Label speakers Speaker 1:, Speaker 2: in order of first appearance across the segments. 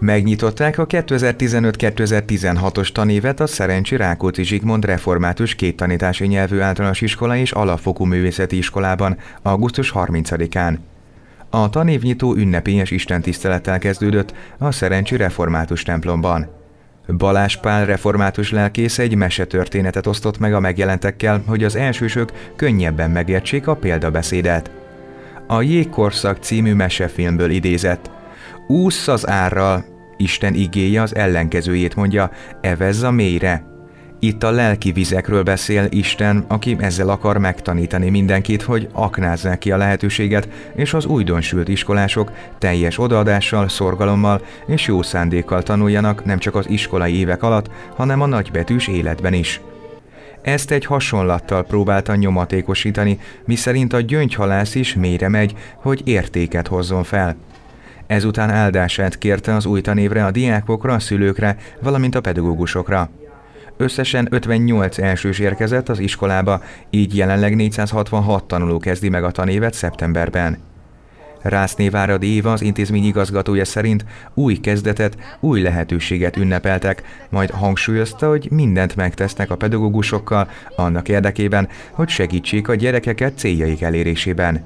Speaker 1: Megnyitották a 2015-2016-os tanévet a Szerencsi Rákóczi Zsigmond református két tanítási nyelvű általános iskola és alapfokú művészeti iskolában augusztus 30-án. A tanévnyitó ünnepényes istentisztelettel kezdődött a Szerencsi Református templomban. Balázs Pál református lelkész egy mesetörténetet osztott meg a megjelentekkel, hogy az elsősök könnyebben megértsék a példabeszédet. A Jégkorszak című mesefilmből idézett – Úsz az árral, Isten igéje az ellenkezőjét mondja, evezz a mélyre. Itt a lelki vizekről beszél Isten, aki ezzel akar megtanítani mindenkit, hogy aknázzák ki a lehetőséget, és az újdonsült iskolások teljes odaadással, szorgalommal és jó szándékkal tanuljanak nem csak az iskolai évek alatt, hanem a nagybetűs életben is. Ezt egy hasonlattal próbálta nyomatékosítani, miszerint a gyöngyhalász is mélyre megy, hogy értéket hozzon fel – Ezután áldását kérte az új tanévre a diákokra, a szülőkre, valamint a pedagógusokra. Összesen 58 elsős érkezett az iskolába, így jelenleg 466 tanuló kezdi meg a tanévet szeptemberben. Váradi Éva az intézmény igazgatója szerint új kezdetet, új lehetőséget ünnepeltek, majd hangsúlyozta, hogy mindent megtesznek a pedagógusokkal annak érdekében, hogy segítsék a gyerekeket céljaik elérésében.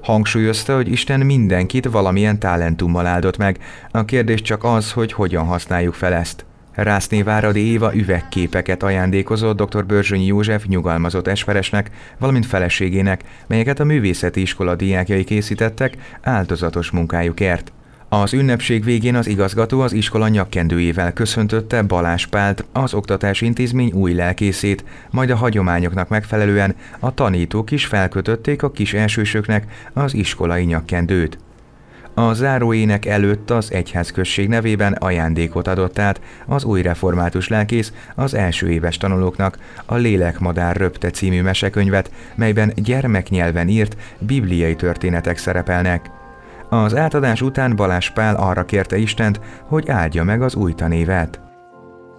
Speaker 1: Hangsúlyozta, hogy Isten mindenkit valamilyen talentummal áldott meg, a kérdés csak az, hogy hogyan használjuk fel ezt. Rászné Váradi Éva üvegképeket ajándékozott dr. Börzsönyi József nyugalmazott esperesnek, valamint feleségének, melyeket a művészeti iskola diákjai készítettek áldozatos munkájukért. Az ünnepség végén az igazgató az iskola nyakkendőjével köszöntötte Balázs Pált, az oktatási intézmény új lelkészét, majd a hagyományoknak megfelelően a tanítók is felkötötték a kis elsősöknek az iskolai nyakkendőt. A záróének előtt az egyházközség nevében ajándékot adott át az új református lelkész az első éves tanulóknak a Lélekmadár röpte című mesekönyvet, melyben gyermeknyelven írt bibliai történetek szerepelnek. Az átadás után Balázs Pál arra kérte Istent, hogy áldja meg az új tanévet.